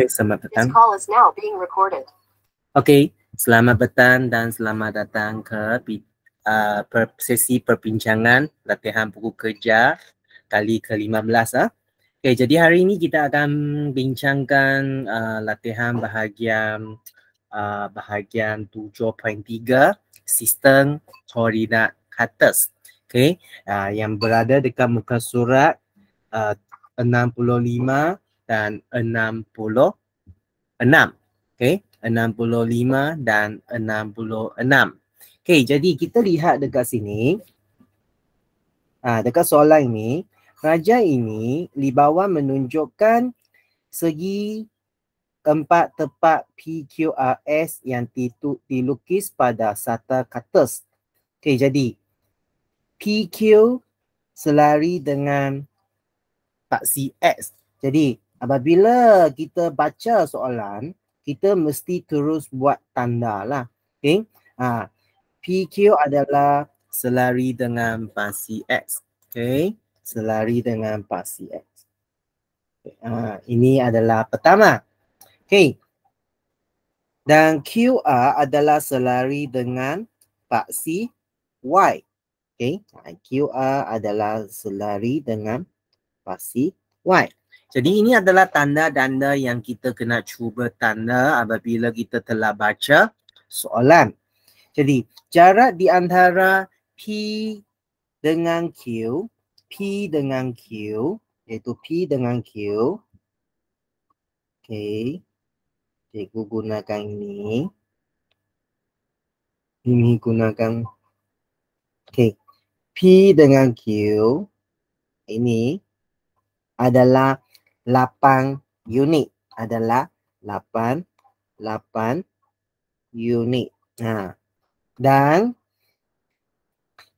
Okay, selamat petang. Okay, selamat petang dan selamat datang ke uh, sesi perbincangan latihan buku kerja kali ke-15. Uh. Ah. Okay, jadi hari ini kita akan bincangkan uh, latihan bahagian uh, bahagian 7.3 sistem koordinat kartus. Okay, uh, yang berada dekat muka surat uh, 65 dan 66. Okey, 65 dan 66. Okey, jadi kita lihat dekat sini. Ah, dekat soalan ini, raja ini di bawah menunjukkan segi empat tepat PQRS yang dilukis pada sata kertas, Okey, jadi PQ selari dengan paksi X. Jadi apabila kita baca soalan, kita mesti terus buat tanda lah. Okay. Ha. PQ adalah selari dengan pasi X. Okay. Selari dengan pasi X. Ha. Ini adalah pertama. Okay. Dan QR adalah selari dengan paksi Y. Okay. Ha, QR adalah selari dengan paksi Y. Jadi ini adalah tanda-tanda yang kita kena cuba tanda apabila kita telah baca soalan. Jadi jarak di antara P dengan Q, P dengan Q, iaitu P dengan Q. Okey. saya gunakan ini. Ini gunakan. Okey. P dengan Q. Ini adalah lapan unit adalah lapan lapan unit. Ha. Dan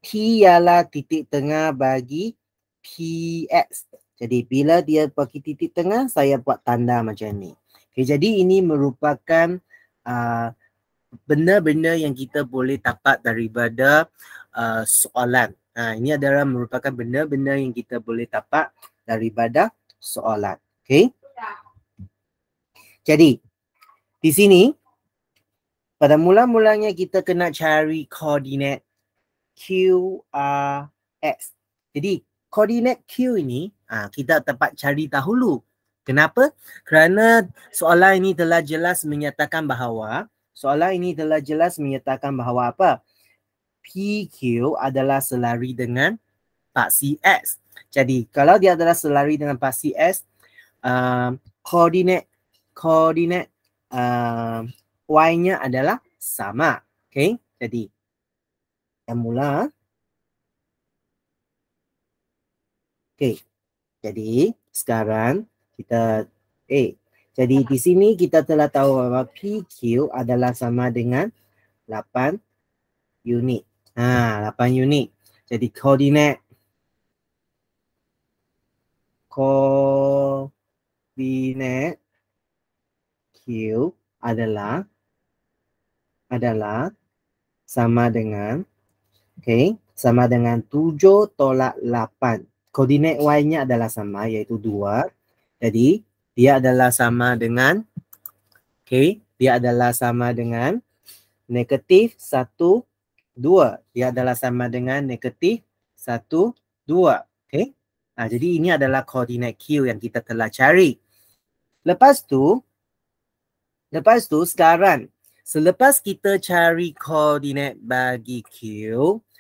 T ialah titik tengah bagi PX. Jadi bila dia bagi titik tengah, saya buat tanda macam ni. Okay, jadi ini merupakan uh, benda-benda uh, yang kita boleh dapat daripada uh, soalan. Ha, ini adalah merupakan benda-benda yang kita boleh dapat daripada Soalan. Okey. Jadi di sini pada mula-mulanya kita kena cari koordinat QRX. Jadi koordinat Q ini ha, kita tepat cari dahulu. Kenapa? Kerana soalan ini telah jelas menyatakan bahawa soalan ini telah jelas menyatakan bahawa apa? PQ adalah selari dengan paksi X. Jadi kalau dia adalah selari dengan pasti S, koordinat um, uh, koordinat uh, um, Y-nya adalah sama. Okay, jadi kita mula. Okay, jadi sekarang kita A. Eh, jadi di sini kita telah tahu bahawa PQ adalah sama dengan 8 unit. Ha, 8 unit. Jadi koordinat koordinat Q adalah adalah sama dengan okay sama dengan tujuh tolak lapan Koordinat Y-nya adalah sama iaitu dua Jadi dia adalah sama dengan okay dia adalah sama dengan negatif satu dua Dia adalah sama dengan negatif satu dua okay Ha, jadi ini adalah koordinat Q yang kita telah cari. Lepas tu, lepas tu sekarang, selepas kita cari koordinat bagi Q,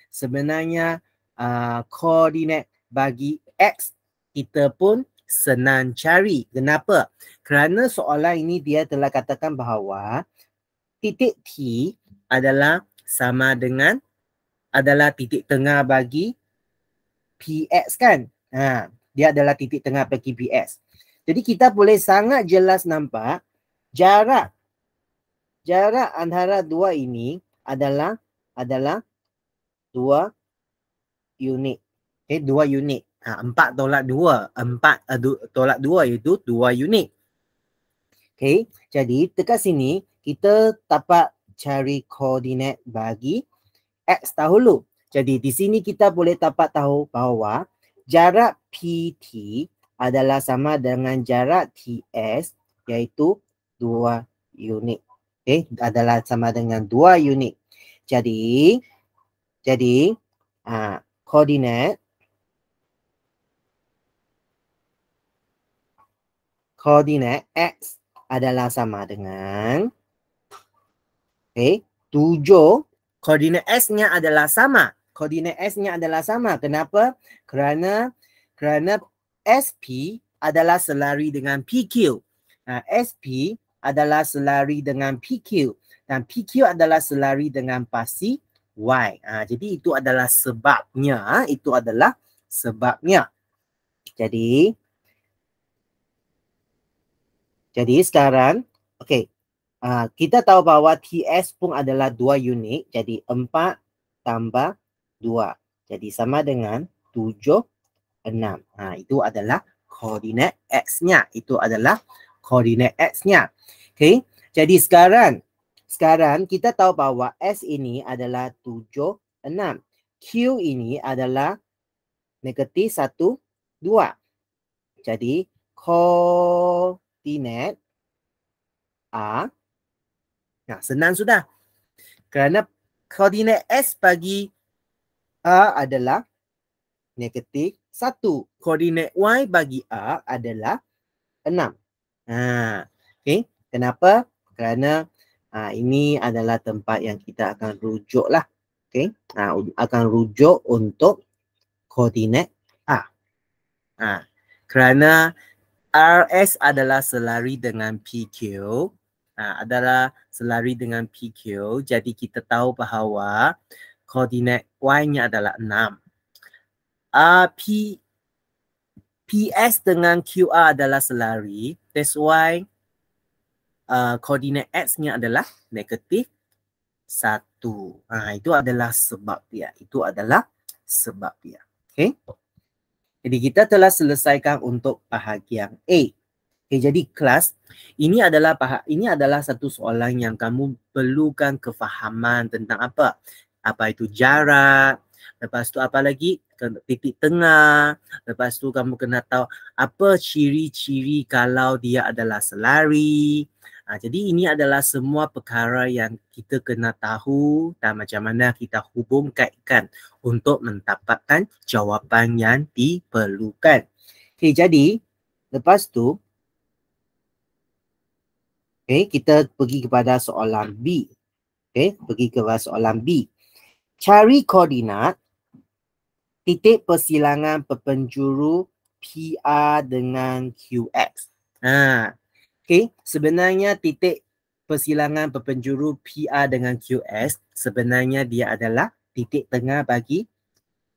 sebenarnya uh, koordinat bagi X kita pun senang cari. Kenapa? Kerana soalan ini dia telah katakan bahawa titik T adalah sama dengan adalah titik tengah bagi PX kan? Ha, dia adalah titik tengah PS. Jadi kita boleh sangat jelas nampak jarak jarak antara dua ini adalah adalah dua unit. Okay, eh, dua unit. Ha, empat tolak dua. Empat uh, du, tolak dua iaitu dua unit. Okay, jadi dekat sini kita dapat cari koordinat bagi X dahulu. Jadi di sini kita boleh dapat tahu bahawa jarak PT adalah sama dengan jarak TS iaitu 2 unit. Okey, eh, adalah sama dengan 2 unit. Jadi jadi uh, ah, koordinat koordinat X adalah sama dengan okey, eh, 7 koordinat S-nya adalah sama 7 koordinat S-nya adalah sama. Kenapa? Kerana kerana SP adalah selari dengan PQ. Ha, SP adalah selari dengan PQ dan PQ adalah selari dengan pasi Y. Ha, jadi itu adalah sebabnya. Itu adalah sebabnya. Jadi jadi sekarang, okay, uh, ha, kita tahu bahawa TS pun adalah dua unit. Jadi empat tambah Dua, Jadi sama dengan tujuh enam. Ha, itu adalah koordinat X-nya. Itu adalah koordinat X-nya. Okay. Jadi sekarang, sekarang kita tahu bahawa S ini adalah tujuh enam. Q ini adalah negatif satu dua. Jadi koordinat A. Nah, senang sudah. Kerana koordinat S bagi A adalah negatif 1. Koordinat Y bagi A adalah 6. Ha, okay. Kenapa? Kerana ha, ini adalah tempat yang kita akan rujuk lah. Okay. Ha, akan rujuk untuk koordinat A. Ha, kerana RS adalah selari dengan PQ. Ha, adalah selari dengan PQ. Jadi kita tahu bahawa koordinat Y-nya adalah 6. Uh, ah, P, PS dengan QR adalah selari. That's why koordinat ah, X-nya adalah negatif 1. uh, ah, itu adalah sebab dia. Itu adalah sebab dia. Okay. Jadi kita telah selesaikan untuk bahagian A. Okay, jadi kelas ini adalah ini adalah satu soalan yang kamu perlukan kefahaman tentang apa apa itu jarak lepas tu apa lagi titik tengah lepas tu kamu kena tahu apa ciri-ciri kalau dia adalah selari ha, jadi ini adalah semua perkara yang kita kena tahu dan macam mana kita hubung kaitkan untuk mendapatkan jawapan yang diperlukan okay, jadi lepas tu okay, kita pergi kepada soalan B okay, pergi kepada soalan B cari koordinat titik persilangan berpenjuru PR dengan QX. Ha. Okay. Sebenarnya titik persilangan berpenjuru PR dengan QS sebenarnya dia adalah titik tengah bagi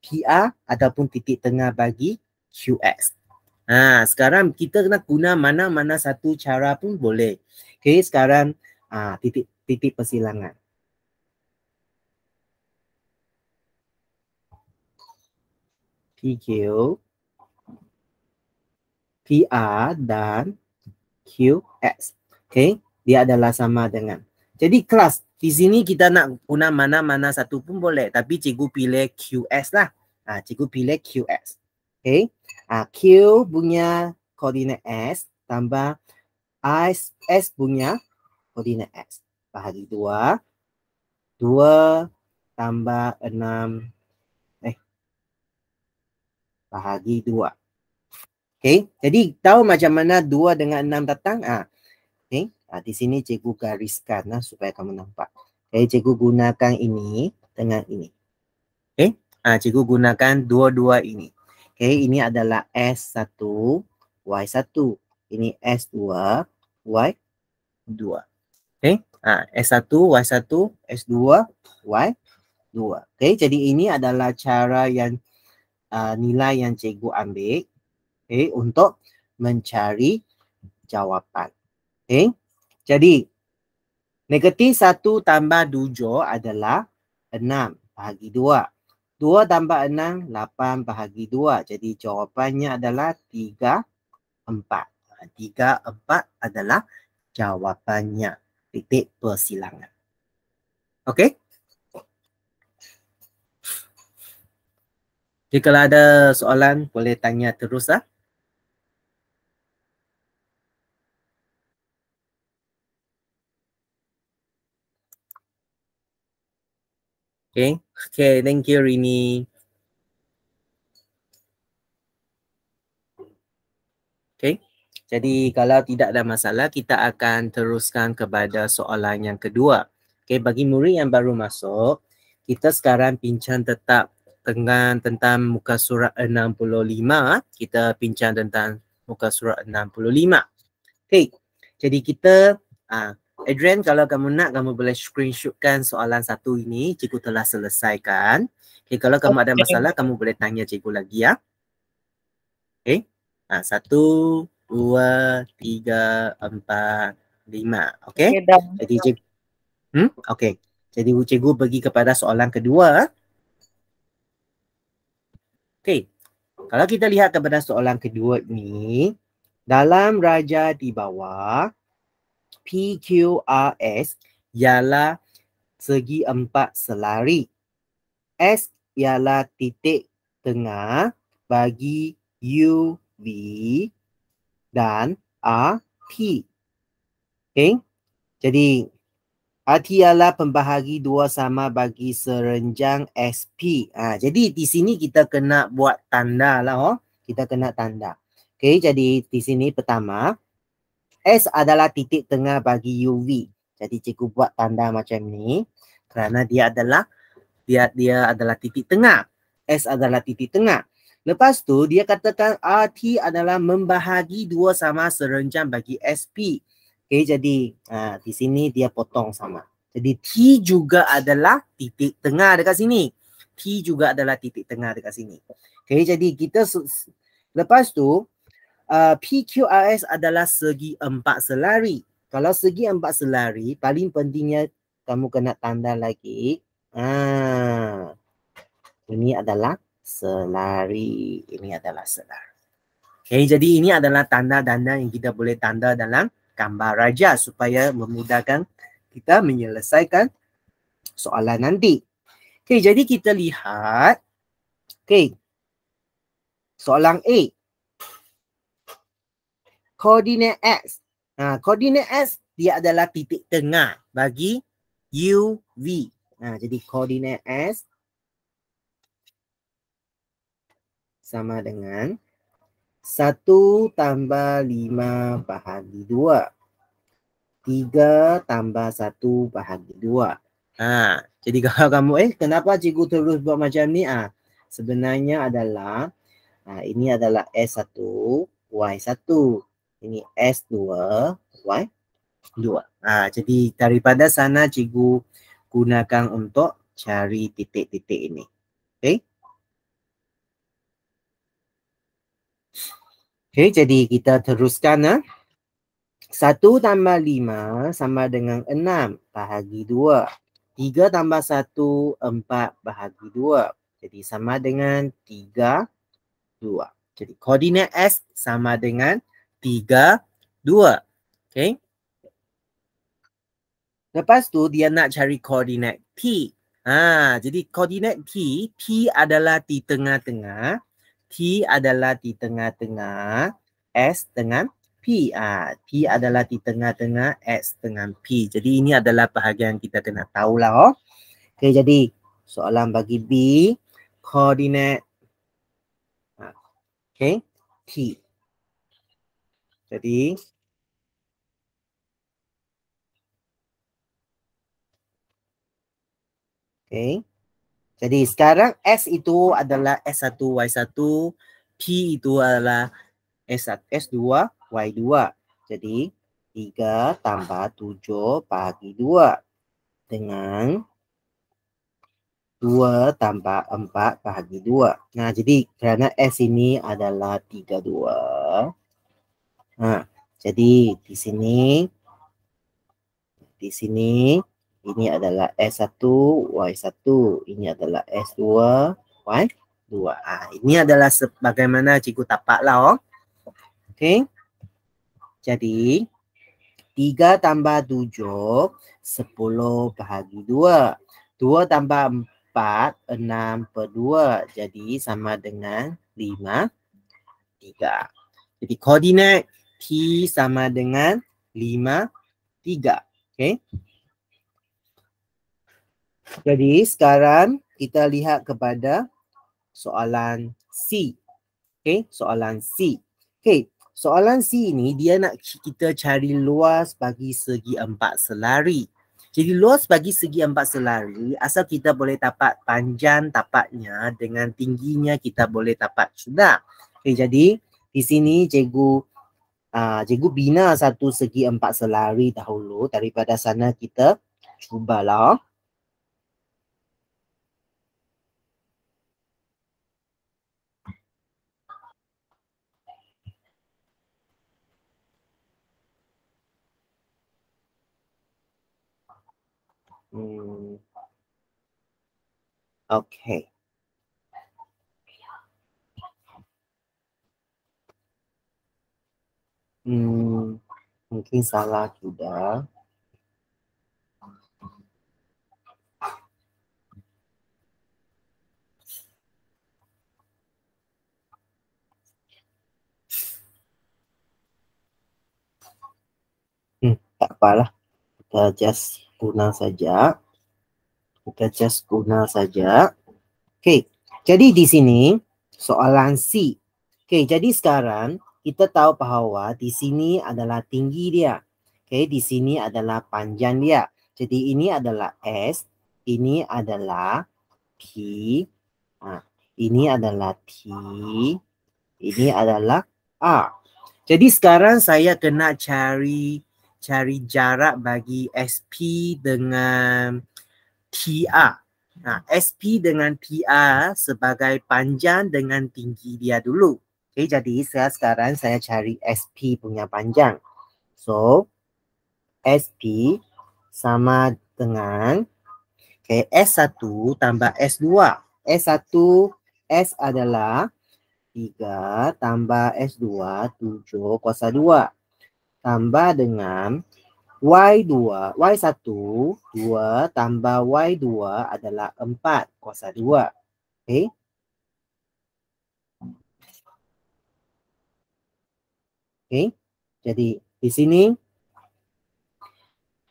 PR ataupun titik tengah bagi QS. Ha, sekarang kita nak guna mana-mana satu cara pun boleh. Okay, sekarang ha, titik titik persilangan. PQ, PR dan QS. Okay, dia adalah sama dengan. Jadi kelas, di sini kita nak guna mana-mana satu pun boleh. Tapi cikgu pilih QS lah. Ha, cikgu pilih QS. Okay, ha, Q punya koordinat S tambah I, S punya koordinat S. Bahagi dua, dua tambah enam bahagi dua. Okay, jadi tahu macam mana dua dengan enam datang? Ah, okay. Ha, ah, di sini cikgu gariskan lah supaya kamu nampak. Okay, cikgu gunakan ini dengan ini. Okay, ah cikgu gunakan dua-dua ini. Okay, ini adalah S1, Y1. Ini S2, Y2. Okay, ah S1, Y1, S2, Y2. Okay, jadi ini adalah cara yang uh, nilai yang cikgu ambil okay, eh, untuk mencari jawapan. Okay. Eh, jadi, negatif 1 tambah 7 adalah 6 bahagi 2. 2 tambah 6, 8 bahagi 2. Jadi, jawapannya adalah 3, 4. 3, 4 adalah jawapannya. Titik persilangan. Okay. Jika ada soalan boleh tanya terus lah. Okay. Okay, thank you Rini. Okay, jadi kalau tidak ada masalah, kita akan teruskan kepada soalan yang kedua. Okay, bagi murid yang baru masuk, kita sekarang pinjam tetap Tengah tentang muka surat 65 kita bincang tentang muka surat 65 okey jadi kita uh, Adrian kalau kamu nak kamu boleh screenshotkan soalan satu ini cikgu telah selesaikan okey kalau kamu okay. ada masalah kamu boleh tanya cikgu lagi ya okey ah uh, satu dua tiga empat lima okey okay, jadi cikgu hmm okey jadi cikgu bagi kepada soalan kedua Okey. Kalau kita lihat kepada soalan kedua ni, dalam raja di bawah PQRS ialah segi empat selari. S ialah titik tengah bagi U UV dan T. Okey. Jadi Hati ialah pembahagi dua sama bagi serenjang SP. Ha, jadi di sini kita kena buat tanda lah. Oh. Kita kena tanda. Okay, jadi di sini pertama. S adalah titik tengah bagi UV. Jadi cikgu buat tanda macam ni. Kerana dia adalah dia dia adalah titik tengah. S adalah titik tengah. Lepas tu dia katakan RT ah, adalah membahagi dua sama serenjang bagi SP. Okay, jadi uh, di sini dia potong sama. Jadi T juga adalah titik tengah dekat sini. T juga adalah titik tengah dekat sini. Okay, jadi kita lepas tu uh, PQRS adalah segi empat selari. Kalau segi empat selari, paling pentingnya kamu kena tanda lagi. Ah, ini adalah selari. Ini adalah selari. Okay, jadi ini adalah tanda-tanda yang kita boleh tanda dalam gambar raja supaya memudahkan kita menyelesaikan soalan nanti. Okey, jadi kita lihat. Okey. Soalan A. Koordinat X. Ha, koordinat X dia adalah titik tengah bagi U, V. Ha, jadi koordinat S sama dengan satu tambah 5 bahagi dua, tiga tambah 1 bahagi dua. Ha, jadi kalau kamu, eh kenapa cikgu terus buat macam ni? Ah, ha, Sebenarnya adalah, ha, ini adalah S1, Y1. Ini S2, Y2. Ha, jadi daripada sana cikgu gunakan untuk cari titik-titik ini. Okey, jadi kita teruskan. Eh. Satu tambah lima sama dengan enam bahagi dua. Tiga tambah satu, empat bahagi dua. Jadi sama dengan tiga, dua. Jadi koordinat S sama dengan tiga, dua. Okey. Lepas tu dia nak cari koordinat T. Ah, jadi koordinat T, T adalah di tengah-tengah. T adalah di tengah-tengah S dengan P. Ah, T adalah di tengah-tengah S dengan P. Jadi ini adalah bahagian yang kita kena lah. Oh. Okay, jadi soalan bagi B. Koordinat. Ah, okay. T. Jadi. Okay. Jadi sekarang S itu adalah S1, Y1. P itu adalah S1, S2, Y2. Jadi 3 tambah 7 bagi 2. Dengan 2 tambah 4 bagi 2. Nah, jadi kerana S ini adalah 3, 2. Nah, jadi di sini, di sini ini adalah S1, Y1. Ini adalah S2, Y2. Ha, ini adalah sebagaimana cikgu tapak lah. Oh. Okey. Jadi, 3 tambah 7, 10 bahagi 2. 2 tambah 4, 6 per 2. Jadi, sama dengan 5, 3. Jadi, koordinat T sama dengan 5, 3. Okey. Jadi sekarang kita lihat kepada soalan C. Okay, soalan C. Okay, soalan C ni dia nak kita cari luas bagi segi empat selari. Jadi luas bagi segi empat selari asal kita boleh tapak panjang tapaknya dengan tingginya kita boleh tapak sudah. Okay, jadi di sini cikgu Uh, cikgu bina satu segi empat selari dahulu daripada sana kita cubalah. Mm. Okay. Hmm, mungkin salah juga. Hmm, tak apalah. Kita just kurna saja. Kita just kurna saja. Okey, jadi di sini soalan C. Okey, jadi sekarang kita tahu bahawa di sini adalah tinggi dia. Okey, di sini adalah panjang dia. Jadi ini adalah S, ini adalah P, ha, ini adalah T, ini adalah A. Jadi sekarang saya kena cari cari jarak bagi SP dengan TR. Nah, ha, SP dengan TR sebagai panjang dengan tinggi dia dulu. Okay, jadi saya sekarang saya cari SP punya panjang. So, SP sama dengan okay, S1 tambah S2. S1, S adalah 3 tambah S2, 7 kuasa 2 tambah dengan Y2, Y1, 2 tambah Y2 adalah 4 kuasa 2. Okey. Okey. Jadi di sini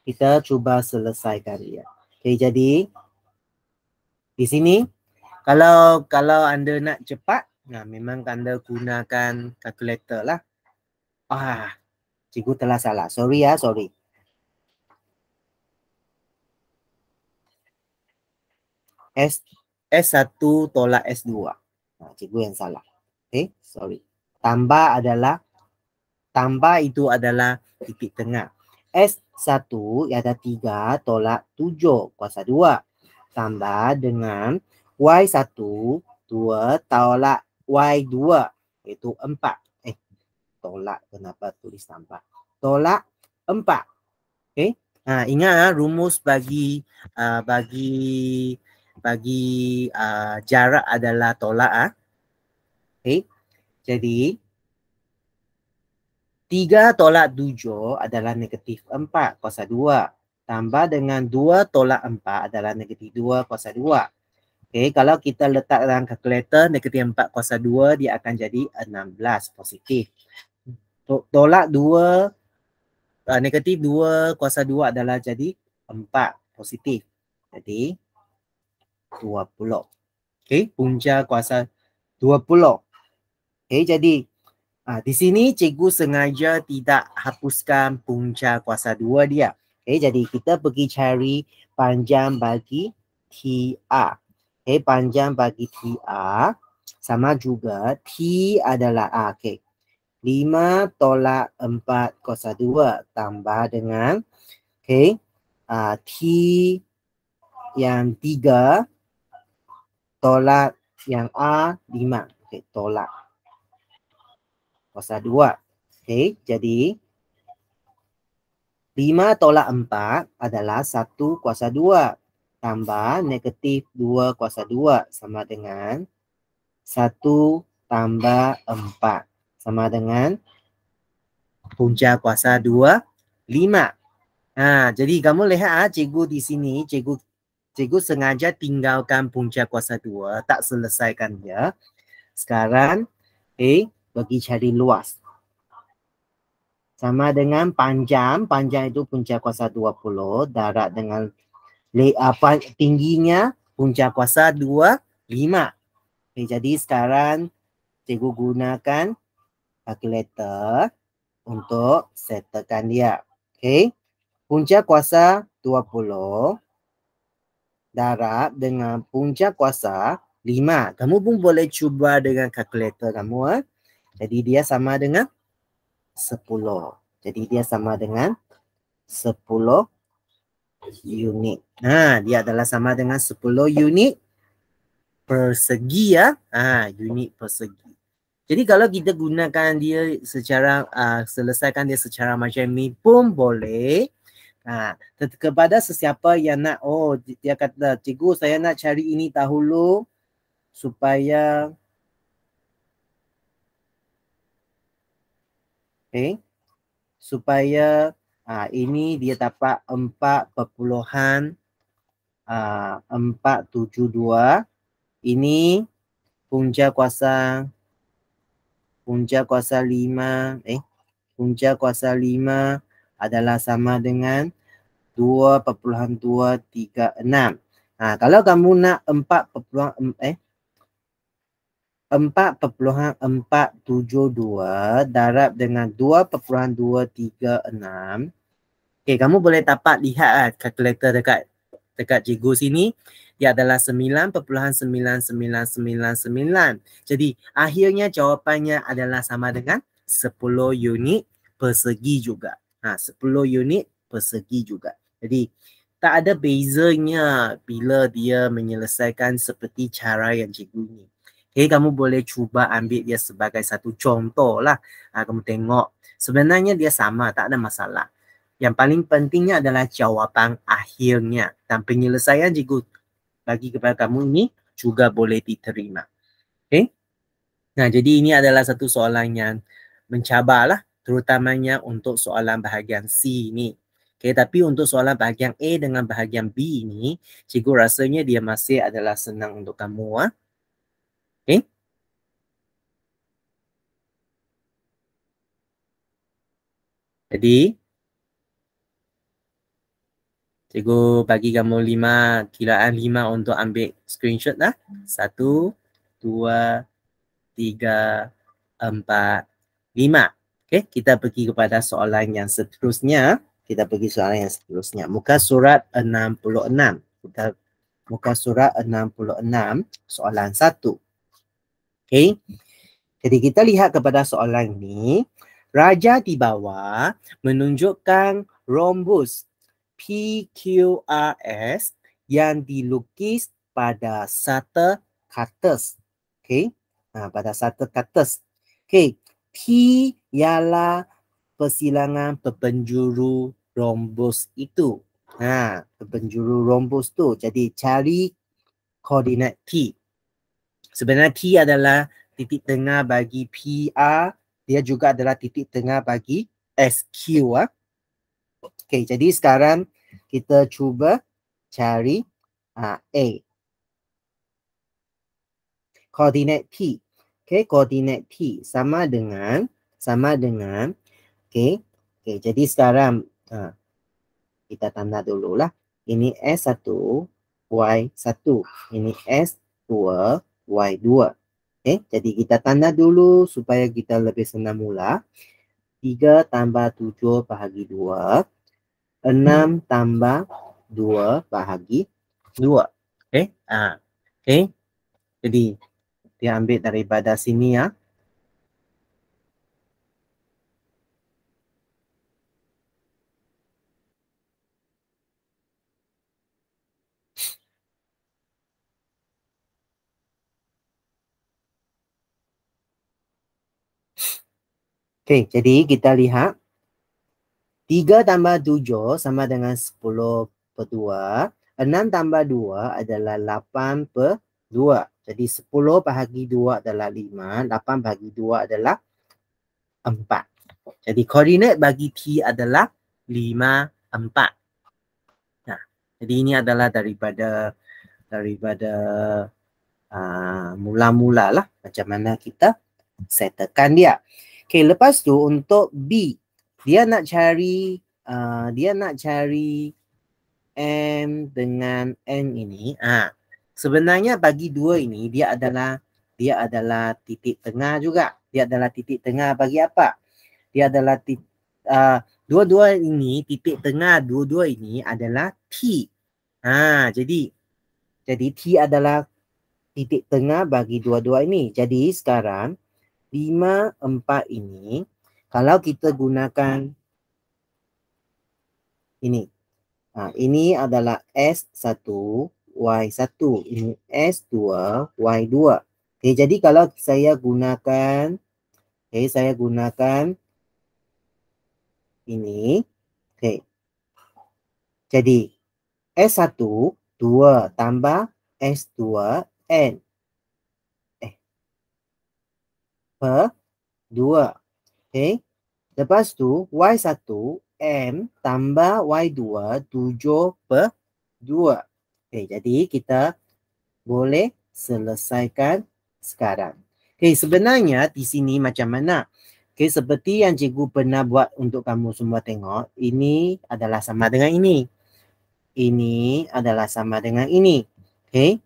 kita cuba selesaikan ya. Okey, jadi di sini kalau kalau anda nak cepat, nah memang anda gunakan kalkulator lah. Ah, cikgu telah salah. Sorry ya, sorry. S S1 tolak S2. Nah, ha, cikgu yang salah. Okay, eh, sorry. Tambah adalah, tambah itu adalah titik tengah. S1 ada 3 tolak 7 kuasa 2. Tambah dengan Y1, 2 tolak Y2, itu 4 tolak kenapa tulis tanpa tolak empat okey ha ingat ha, rumus bagi uh, bagi bagi uh, jarak adalah tolak ah ha. okey jadi tiga tolak tujuh adalah negatif empat kuasa dua tambah dengan dua tolak empat adalah negatif dua kuasa dua Okay, kalau kita letak dalam kalkulator negatif 4 kuasa 2 dia akan jadi 16 positif tolak 2 uh, ah, negatif 2 kuasa 2 adalah jadi 4 positif. Jadi 20. Okey, punca kuasa 20. Okey, jadi uh, di sini cikgu sengaja tidak hapuskan punca kuasa 2 dia. Okey, jadi kita pergi cari panjang bagi TR. Okey, panjang bagi TR sama juga T adalah ah, okey. 5 tolak 4 kuasa 2 tambah dengan okay, uh, ah, T yang 3 tolak yang A 5. Okay, tolak kuasa 2. Okay, jadi 5 tolak 4 adalah 1 kuasa 2 tambah negatif 2 kuasa 2 sama dengan 1 tambah 4 sama dengan punca kuasa 2 5. Ha, jadi kamu lihat ah cikgu di sini, cikgu cikgu sengaja tinggalkan punca kuasa 2, tak selesaikan dia. Sekarang A bagi cari luas. Sama dengan panjang, panjang itu punca kuasa 20, darat dengan apa ah, tingginya punca kuasa 2 5. Okay, jadi sekarang cikgu gunakan calculator untuk ah. settlekan dia. Okey. Punca kuasa 20 darab dengan punca kuasa 5. Kamu pun boleh cuba dengan calculator kamu. Eh? Jadi dia sama dengan 10. Jadi dia sama dengan 10 unit. Nah, dia adalah sama dengan 10 unit persegi ya. Ah, unit persegi. Jadi kalau kita gunakan dia secara uh, selesaikan dia secara macam ni pun boleh. Ha, uh, kepada sesiapa yang nak oh dia kata cikgu saya nak cari ini dahulu supaya Okay. Eh, supaya uh, ini dia dapat empat perpuluhan ah, empat tujuh dua. Ini punca kuasa punca kuasa lima, eh, punca kuasa lima adalah sama dengan 2.236. Ha, kalau kamu nak 4.4, eh, 4.472 darab dengan 2.236. Okay, kamu boleh dapat lihat ah, kalkulator dekat dekat cikgu sini dia adalah 9.9999. Jadi akhirnya jawapannya adalah sama dengan 10 unit persegi juga. Ha, 10 unit persegi juga. Jadi tak ada bezanya bila dia menyelesaikan seperti cara yang cikgu ni. Okay, kamu boleh cuba ambil dia sebagai satu contoh lah. Ha, kamu tengok. Sebenarnya dia sama, tak ada masalah. Yang paling pentingnya adalah jawapan akhirnya dan penyelesaian cikgu bagi kepada kamu ini juga boleh diterima. Okay? Nah, jadi ini adalah satu soalan yang mencabarlah terutamanya untuk soalan bahagian C ini. Okay, tapi untuk soalan bahagian A dengan bahagian B ini, cikgu rasanya dia masih adalah senang untuk kamu. Ha? Ah. Okay? Jadi, Cikgu bagi kamu lima, kiraan lima untuk ambil screenshot lah. Satu, dua, tiga, empat, lima. Okay, kita pergi kepada soalan yang seterusnya. Kita pergi soalan yang seterusnya. Muka surat enam puluh enam muka surat enam puluh enam soalan satu. Okay, jadi kita lihat kepada soalan ni. Raja di bawah menunjukkan rombus PQRS yang dilukis pada satu kertas. Okey. Ha, pada satu kertas. Okey. P ialah persilangan berpenjuru rombus itu. Ha, berpenjuru rombus tu. Jadi cari koordinat T. Sebenarnya T adalah titik tengah bagi PR. Dia juga adalah titik tengah bagi SQ. Ha. Ah. Okey, jadi sekarang kita cuba cari uh, A. Koordinat p, Okay, koordinat p sama dengan, sama dengan, okay. Okay, jadi sekarang uh, kita tanda dulu lah. Ini S1, Y1. Ini S2, Y2. Okay, jadi kita tanda dulu supaya kita lebih senang mula. 3 tambah 7 bahagi 2. 6 tambah 2 bahagi 2. Okey. Ah. Okey. Jadi dia ambil daripada sini ya. Okey, jadi kita lihat Tiga tambah tujuh sama dengan sepuluh per dua. Enam tambah dua adalah lapan per dua. Jadi sepuluh bahagi dua adalah lima. Lapan bahagi dua adalah empat. Jadi koordinat bagi T adalah lima empat. Nah, jadi ini adalah daripada daripada ah, mula-mula uh, lah macam mana kita settlekan dia. Okay, lepas tu untuk B dia nak cari uh, dia nak cari M dengan N ini. Ah, sebenarnya bagi dua ini dia adalah dia adalah titik tengah juga. Dia adalah titik tengah bagi apa? Dia adalah uh, dua-dua uh, ini titik tengah dua-dua ini adalah T. Ah, jadi jadi T adalah titik tengah bagi dua-dua ini. Jadi sekarang 5, 4 ini Kalau kita gunakan ini. Ha, nah, ini adalah S1, Y1. Ini S2, Y2. Okay, jadi kalau saya gunakan, okay, saya gunakan ini. Okay. Jadi, S1, 2 tambah S2, N. Eh, per 2. Okay. Lepas tu Y1 M tambah Y2 7 per 2. Okay, jadi kita boleh selesaikan sekarang. Okay, sebenarnya di sini macam mana? Okay, seperti yang cikgu pernah buat untuk kamu semua tengok, ini adalah sama dengan ini. Ini adalah sama dengan ini. Okay.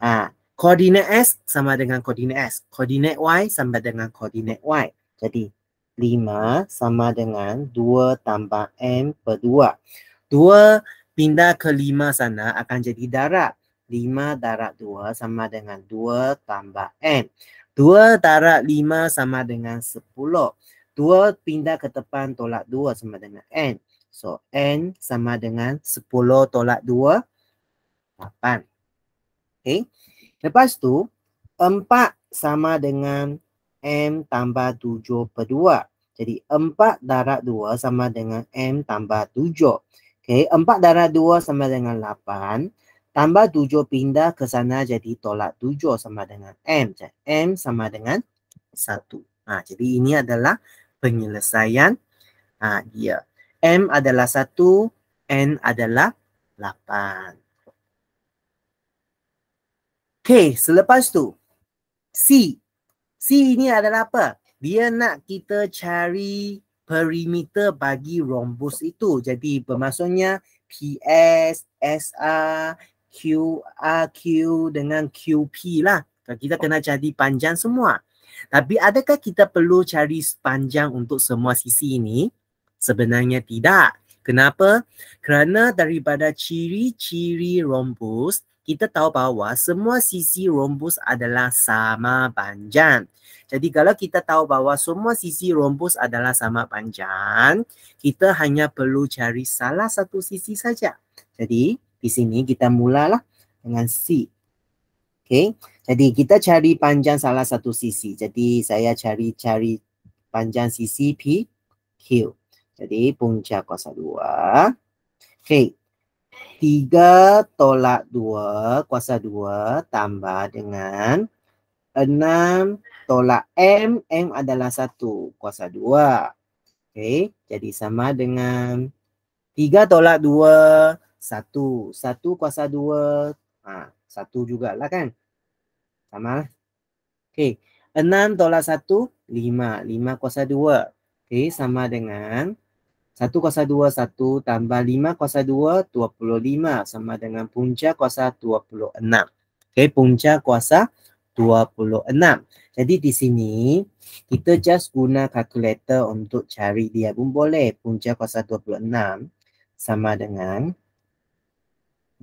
Ah, ha, koordinat S sama dengan koordinat S. Koordinat Y sama dengan koordinat Y. Jadi, Lima sama dengan dua tambah M per dua. Dua pindah ke lima sana akan jadi darab. lima darab dua sama dengan dua tambah M. Dua darab lima sama dengan sepuluh. Dua pindah ke depan tolak dua sama dengan N. So N sama dengan sepuluh tolak dua. Lapan. Okay. Lepas tu, Empat sama dengan M tambah 7 per 2. Jadi 4 darab 2 sama dengan M tambah 7. Okay, 4 darab 2 sama dengan 8. Tambah 7 pindah ke sana jadi tolak 7 sama dengan M. Jadi M sama dengan 1. Ha, jadi ini adalah penyelesaian ha, dia. M adalah 1, N adalah 8. Okay, selepas tu, C. C ini adalah apa? Dia nak kita cari perimeter bagi rombus itu. Jadi bermaksudnya PS, SR, QRQ dengan QP lah. Kan kita kena cari panjang semua. Tapi adakah kita perlu cari panjang untuk semua sisi ini? Sebenarnya tidak. Kenapa? Kerana daripada ciri-ciri rombus, kita tahu bahawa semua sisi rombus adalah sama panjang. Jadi kalau kita tahu bahawa semua sisi rombus adalah sama panjang, kita hanya perlu cari salah satu sisi saja. Jadi di sini kita mulalah dengan C. Okay. Jadi kita cari panjang salah satu sisi. Jadi saya cari-cari panjang sisi PQ. Jadi punca kuasa 2. Okay. 3 tolak 2 kuasa 2 tambah dengan 6 tolak M. M adalah 1 kuasa 2. Okey, jadi sama dengan 3 tolak 2, 1. 1 kuasa 2, ha, 1 lah kan? Sama lah. Okey, 6 tolak 1, 5. 5 kuasa 2. Okey, sama dengan 1 kuasa 2, 1 tambah 5 kuasa 2, 25 sama dengan punca kuasa 26. Okey, punca kuasa 26. Jadi di sini, kita just guna kalkulator untuk cari dia pun boleh. Punca kuasa 26 sama dengan 5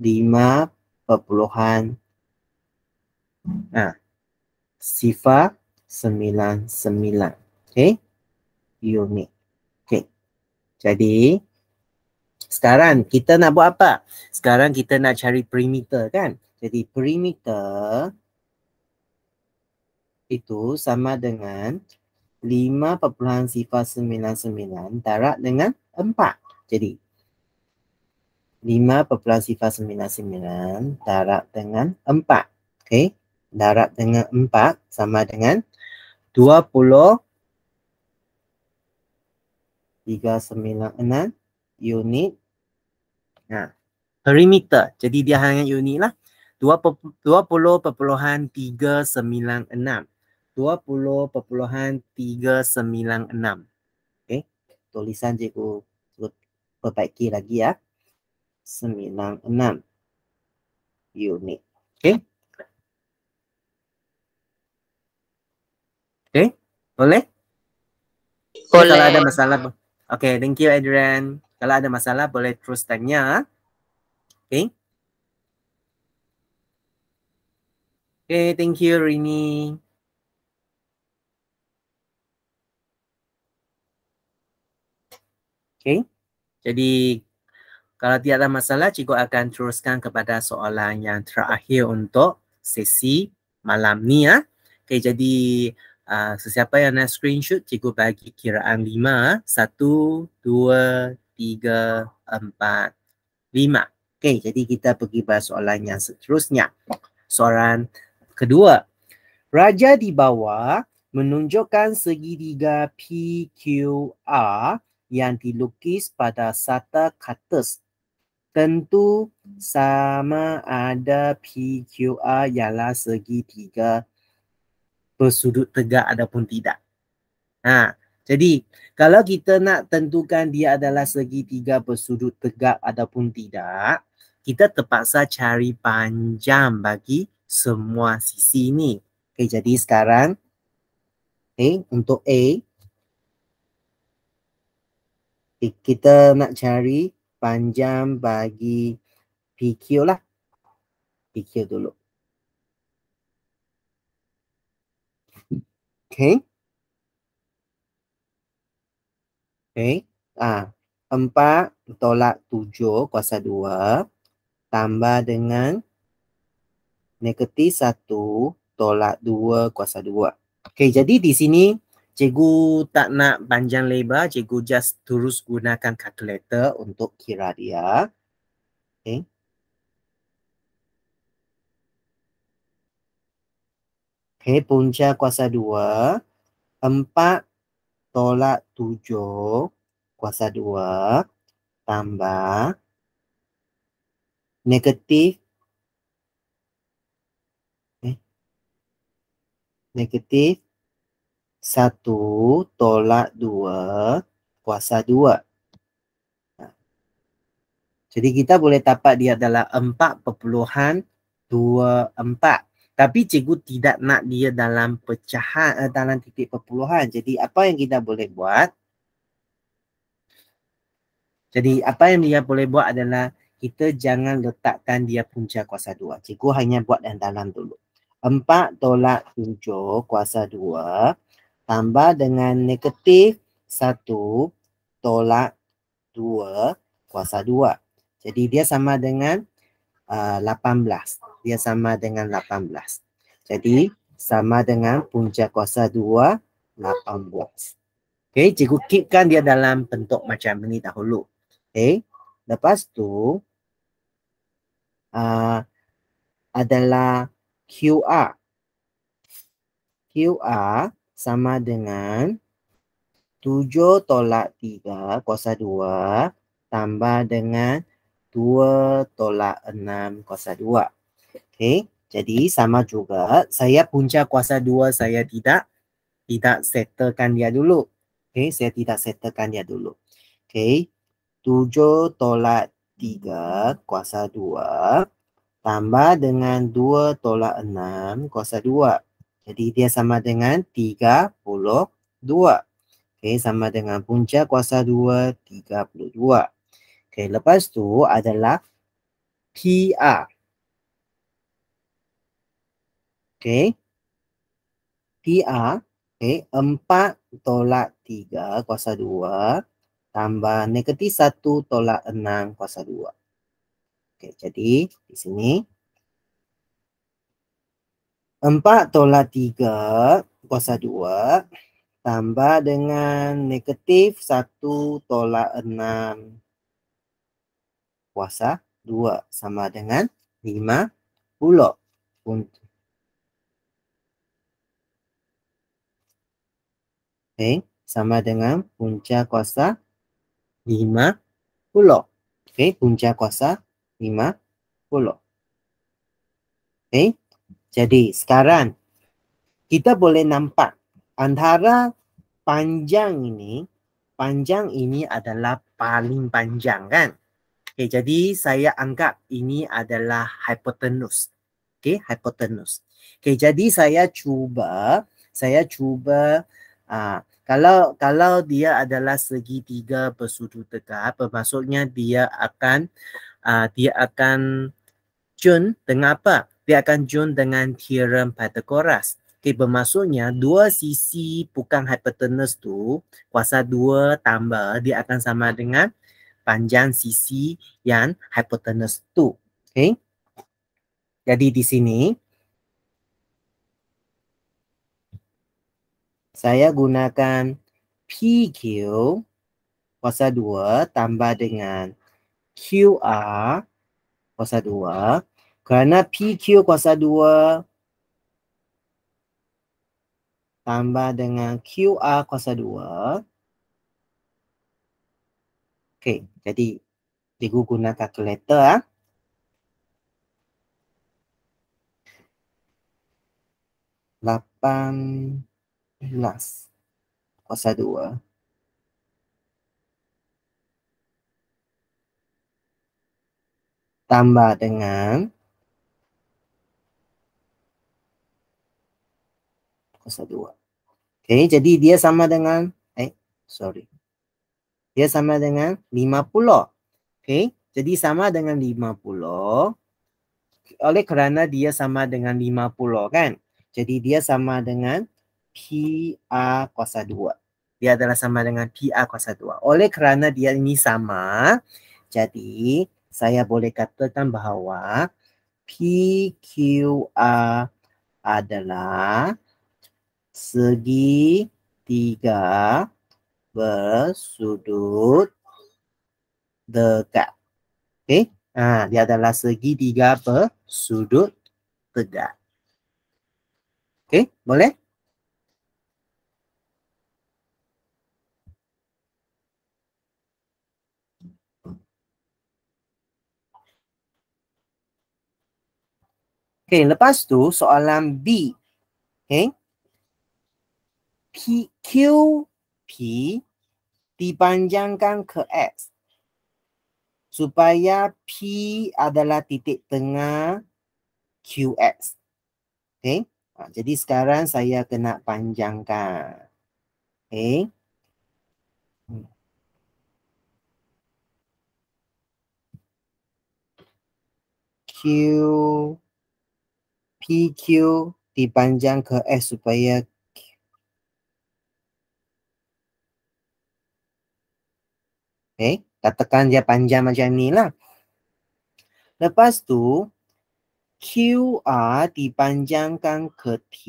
perpuluhan nah, sifar 99. Okey, unit. Jadi sekarang kita nak buat apa? Sekarang kita nak cari perimeter kan? Jadi perimeter itu sama dengan 5.99 darat dengan 4. Jadi 5.99 darat dengan 4. Okey. Darat dengan 4 sama dengan 20 3.96 unit Nah, ha. perimeter. Jadi dia hanya unit lah. 20.396. 20.396. Okey. Tulisan cikgu perbaiki lagi ya. 96 unit. Okey. Okey. Boleh? Boleh. Kalau ada masalah, boleh. Okay, thank you Adrian. Kalau ada masalah boleh terus tanya. Okay. Okay, thank you Rini. Okay, jadi kalau tidak ada masalah, cikgu akan teruskan kepada soalan yang terakhir untuk sesi malam ni ya. Okay, jadi Uh, sesiapa yang nak screenshot, cikgu bagi kiraan lima. Ah. Satu, dua, tiga, empat, lima. Okey, jadi kita pergi bahas soalan yang seterusnya. Soalan kedua. Raja di bawah menunjukkan segitiga PQR yang dilukis pada sata kertas. Tentu sama ada PQR ialah segitiga bersudut tegak ataupun tidak. Ha, jadi kalau kita nak tentukan dia adalah segitiga bersudut tegak ataupun tidak, kita terpaksa cari panjang bagi semua sisi ni. Okay, jadi sekarang okay, untuk A, okay, kita nak cari panjang bagi PQ lah. PQ dulu. Okay. Okay. Ah, empat tolak tujuh kuasa dua tambah dengan negatif satu tolak dua kuasa dua. Okay, jadi di sini cikgu tak nak panjang lebar. Cikgu just terus gunakan kalkulator untuk kira dia. Okay. Okay, punca kuasa 2. 4 tolak 7 kuasa 2 tambah negatif eh? negatif 1 tolak 2 kuasa 2. Jadi kita boleh dapat dia adalah 4 perpuluhan 2, 4. Tapi cikgu tidak nak dia dalam pecahan, eh, dalam titik perpuluhan. Jadi apa yang kita boleh buat? Jadi apa yang dia boleh buat adalah kita jangan letakkan dia punca kuasa dua. Cikgu hanya buat yang dalam dulu. Empat tolak tujuh kuasa dua tambah dengan negatif satu tolak dua kuasa dua. Jadi dia sama dengan eh, lapan uh, belas yang sama dengan 18. Jadi sama dengan punca kuasa 2, 18. Okey, cikgu keepkan dia dalam bentuk macam ini dahulu. Okey, lepas tu uh, adalah QR. QR sama dengan 7 tolak 3 kuasa 2 tambah dengan 2 tolak 6 kuasa 2. Okay, jadi sama juga saya punca kuasa dua saya tidak tidak settlekan dia dulu. Okay, saya tidak settlekan dia dulu. Okay, tujuh tolak tiga kuasa dua tambah dengan dua tolak enam kuasa dua. Jadi dia sama dengan tiga puluh dua. Okay, sama dengan punca kuasa dua tiga puluh dua. Okay, lepas tu adalah PR. Okey. TR. Okey. 4 tolak 3 kuasa 2. Tambah negatif 1 tolak 6 kuasa 2. Okey. Jadi di sini. 4 tolak 3 kuasa 2. Tambah dengan negatif 1 tolak 6 kuasa 2. Sama dengan 50. Untuk. Okay. Sama dengan punca kuasa 50. Okay. Punca kuasa 50. Okay. Jadi sekarang kita boleh nampak antara panjang ini. Panjang ini adalah paling panjang kan. Okay, jadi saya anggap ini adalah hypotenuse. Okay, hypotenuse. Okay, jadi saya cuba, saya cuba Uh, kalau kalau dia adalah segitiga bersudut tegak, bermaksudnya dia akan uh, dia akan jun dengan apa? Dia akan jun dengan teorem Pythagoras. Okay, bermaksudnya dua sisi bukan hypotenuse tu kuasa dua tambah dia akan sama dengan panjang sisi yang hypotenuse tu. Okay. Jadi di sini saya gunakan PQ kuasa 2 tambah dengan QR kuasa 2 kerana PQ kuasa 2 tambah dengan QR kuasa 2 Okey, jadi digu guna kalkulator ah. Lapan 8... Jelas. kuasa dua. Tambah dengan. kuasa dua. Okay, jadi dia sama dengan. Eh, sorry. Dia sama dengan lima puluh. Okay, jadi sama dengan lima puluh Oleh kerana dia sama dengan lima puluh kan. Jadi dia sama dengan PA kuasa 2. Dia adalah sama dengan PA kuasa 2. Oleh kerana dia ini sama, jadi saya boleh katakan bahawa PQR adalah segi tiga bersudut tegak. Okey. Ha, dia adalah segi tiga bersudut tegak. Okey, boleh? Okay, lepas tu soalan B. Okay. P, QP dipanjangkan ke X. Supaya P adalah titik tengah QX. Okay. Ha, jadi sekarang saya kena panjangkan. Okay. Q PQ dipanjang ke S supaya Okay, eh, kita tekan dia panjang macam ni lah. Lepas tu, QR dipanjangkan ke T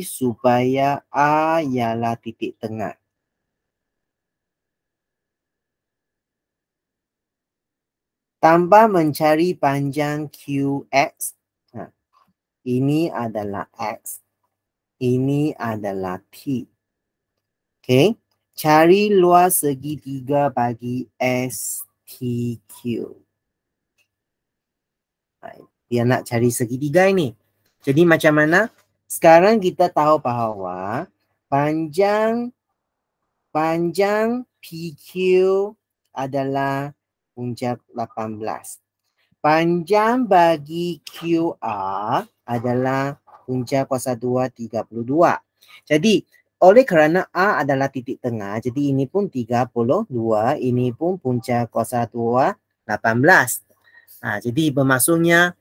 supaya A ialah titik tengah. Tambah mencari panjang QX ini adalah X, ini adalah T. Okay, cari luas segi tiga bagi STQ. Dia nak cari segi tiga ini. Jadi macam mana? Sekarang kita tahu bahawa panjang panjang PQ adalah puncak 18 panjang bagi QR adalah punca kuasa 2, 32. Jadi, oleh kerana A adalah titik tengah, jadi ini pun 32, ini pun punca kuasa 2, 18. Ha, jadi, bermaksudnya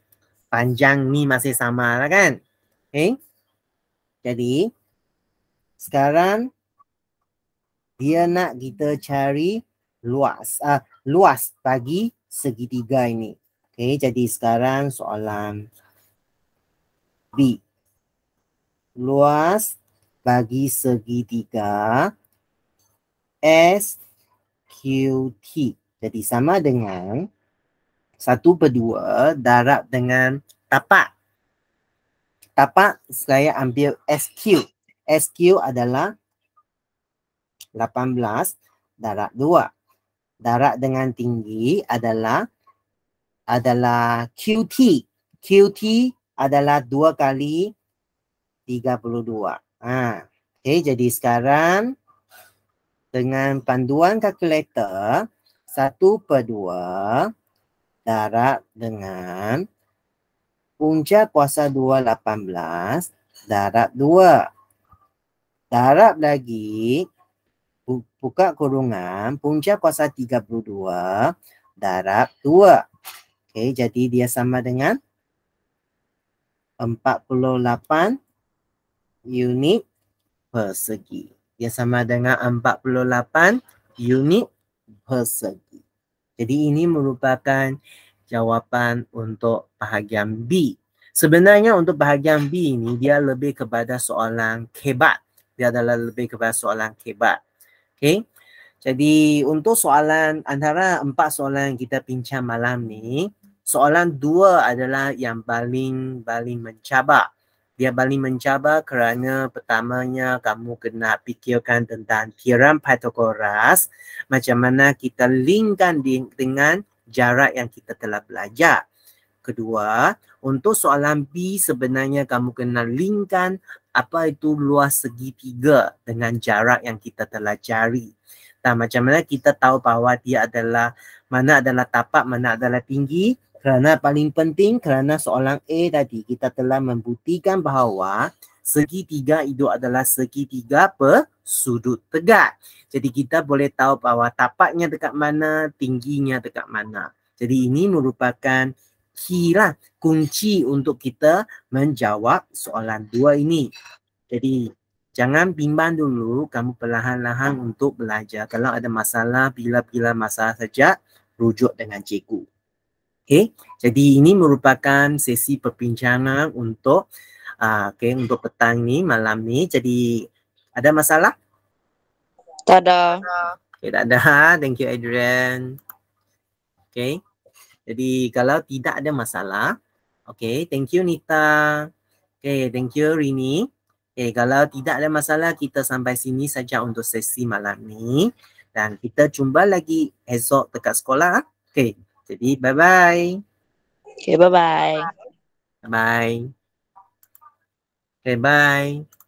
panjang ni masih sama lah kan? Okay. Jadi, sekarang dia nak kita cari luas uh, luas bagi segitiga ini. Okay, jadi sekarang soalan B. Luas bagi segitiga SQT. Jadi sama dengan satu per dua darab dengan tapak. Tapak saya ambil SQ. SQ adalah 18 darab 2. Darab dengan tinggi adalah 18 adalah QT. QT adalah 2 kali 32. Ha. Okay, jadi sekarang dengan panduan kalkulator, 1 per 2 darab dengan punca kuasa 218 darab 2. Darab lagi, buka kurungan, punca kuasa 32 darab 2. Okay, jadi dia sama dengan 48 unit persegi. Dia sama dengan 48 unit persegi. Jadi ini merupakan jawapan untuk bahagian B. Sebenarnya untuk bahagian B ini dia lebih kepada soalan kebat. Dia adalah lebih kepada soalan kebat. Okay. Jadi untuk soalan antara empat soalan yang kita pincang malam ni, soalan dua adalah yang paling paling mencabar. Dia paling mencabar kerana pertamanya kamu kena fikirkan tentang tiram Pythagoras macam mana kita linkkan dengan jarak yang kita telah belajar. Kedua, untuk soalan B sebenarnya kamu kena linkkan apa itu luas segitiga dengan jarak yang kita telah cari. Dan macam mana kita tahu bahawa dia adalah mana adalah tapak, mana adalah tinggi, kerana paling penting kerana soalan A tadi kita telah membuktikan bahawa segitiga itu adalah segitiga sudut tegak. Jadi kita boleh tahu bahawa tapaknya dekat mana, tingginya dekat mana. Jadi ini merupakan key lah, kunci untuk kita menjawab soalan dua ini. Jadi jangan bimbang dulu, kamu perlahan-lahan untuk belajar. Kalau ada masalah, bila-bila masalah saja, rujuk dengan cikgu. Okay, jadi ini merupakan sesi perbincangan untuk uh, ah, okay, untuk petang ni, malam ni. Jadi ada masalah? Tak ada. Okay, tak ada. Ha, thank you Adrian. Okay, jadi kalau tidak ada masalah, okay, thank you Nita. Okay, thank you Rini. Okay, kalau tidak ada masalah, kita sampai sini saja untuk sesi malam ni. Dan kita jumpa lagi esok dekat sekolah. Ah. Okay. Jadi bye bye. Okay, bye bye. Bye bye. Okay, bye.